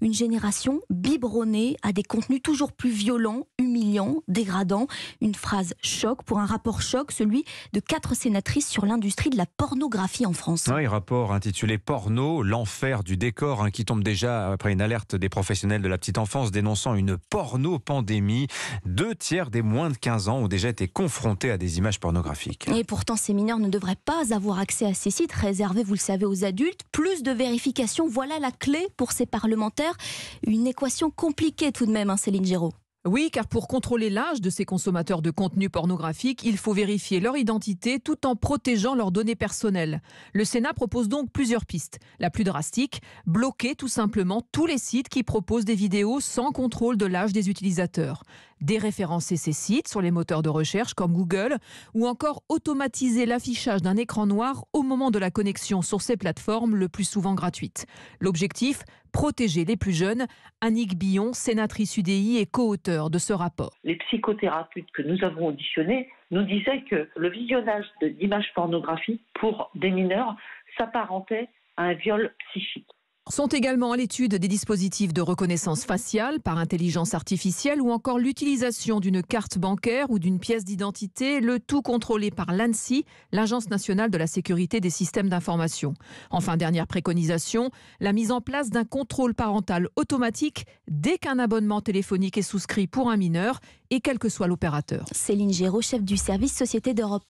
une génération biberonnée à des contenus toujours plus violents, humiliants, dégradants. Une phrase choc pour un rapport choc, celui de quatre sénatrices sur l'industrie de la pornographie en France. Un rapport intitulé Porno, l'enfer du décor, hein, qui tombe déjà après une alerte des professionnels de la petite enfance dénonçant une porno-pandémie. Deux tiers des moins de 15 ans ont déjà été confrontés à des images pornographiques. Et pourtant, ces mineurs ne devraient pas avoir accès à ces sites réservés, vous le savez, aux adultes. Plus de vérifications, voilà la clé pour ces parlementaires une équation compliquée tout de même, hein, Céline Giraud. Oui, car pour contrôler l'âge de ces consommateurs de contenus pornographiques, il faut vérifier leur identité tout en protégeant leurs données personnelles. Le Sénat propose donc plusieurs pistes. La plus drastique, bloquer tout simplement tous les sites qui proposent des vidéos sans contrôle de l'âge des utilisateurs déréférencer ces sites sur les moteurs de recherche comme Google ou encore automatiser l'affichage d'un écran noir au moment de la connexion sur ces plateformes le plus souvent gratuites. L'objectif Protéger les plus jeunes. Annick Billon, sénatrice UDI et co-auteur de ce rapport. Les psychothérapeutes que nous avons auditionnés nous disaient que le visionnage d'images pornographiques pour des mineurs s'apparentait à un viol psychique. Sont également à l'étude des dispositifs de reconnaissance faciale par intelligence artificielle ou encore l'utilisation d'une carte bancaire ou d'une pièce d'identité, le tout contrôlé par l'ANSI, l'Agence nationale de la sécurité des systèmes d'information. Enfin, dernière préconisation, la mise en place d'un contrôle parental automatique dès qu'un abonnement téléphonique est souscrit pour un mineur et quel que soit l'opérateur. Céline Géraud, chef du service Société d'Europe